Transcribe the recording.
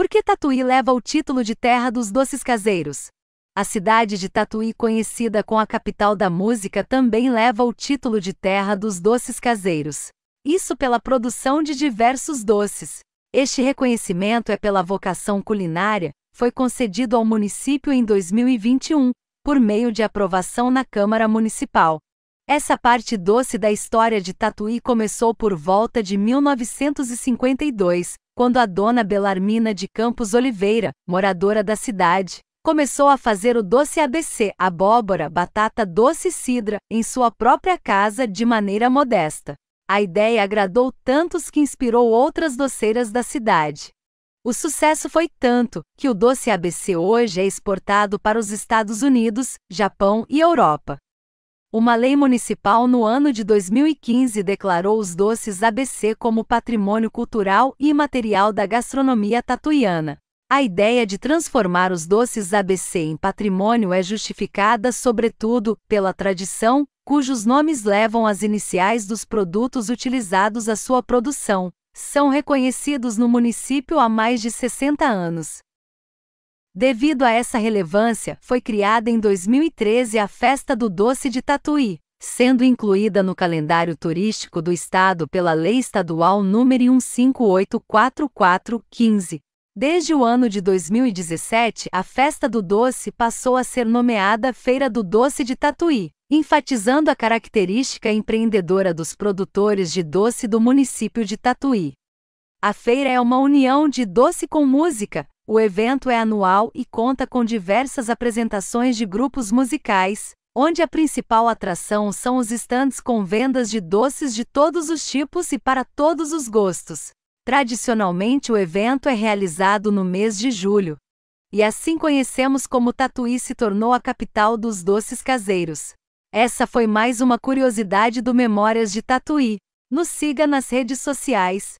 Por que Tatuí leva o título de Terra dos Doces Caseiros? A cidade de Tatuí, conhecida como a capital da música, também leva o título de Terra dos Doces Caseiros. Isso pela produção de diversos doces. Este reconhecimento é pela vocação culinária, foi concedido ao município em 2021, por meio de aprovação na Câmara Municipal. Essa parte doce da história de Tatuí começou por volta de 1952, quando a dona Belarmina de Campos Oliveira, moradora da cidade, começou a fazer o doce ABC, abóbora, batata doce e cidra, em sua própria casa de maneira modesta. A ideia agradou tantos que inspirou outras doceiras da cidade. O sucesso foi tanto que o doce ABC hoje é exportado para os Estados Unidos, Japão e Europa. Uma lei municipal no ano de 2015 declarou os doces ABC como patrimônio cultural e imaterial da gastronomia tatuiana. A ideia de transformar os doces ABC em patrimônio é justificada, sobretudo, pela tradição, cujos nomes levam as iniciais dos produtos utilizados à sua produção. São reconhecidos no município há mais de 60 anos. Devido a essa relevância, foi criada em 2013 a Festa do Doce de Tatuí, sendo incluída no calendário turístico do estado pela Lei Estadual 15844 15 Desde o ano de 2017, a Festa do Doce passou a ser nomeada Feira do Doce de Tatuí, enfatizando a característica empreendedora dos produtores de doce do município de Tatuí. A feira é uma união de doce com música, o evento é anual e conta com diversas apresentações de grupos musicais, onde a principal atração são os estandes com vendas de doces de todos os tipos e para todos os gostos. Tradicionalmente, o evento é realizado no mês de julho. E assim conhecemos como Tatuí se tornou a capital dos doces caseiros. Essa foi mais uma curiosidade do Memórias de Tatuí. Nos siga nas redes sociais.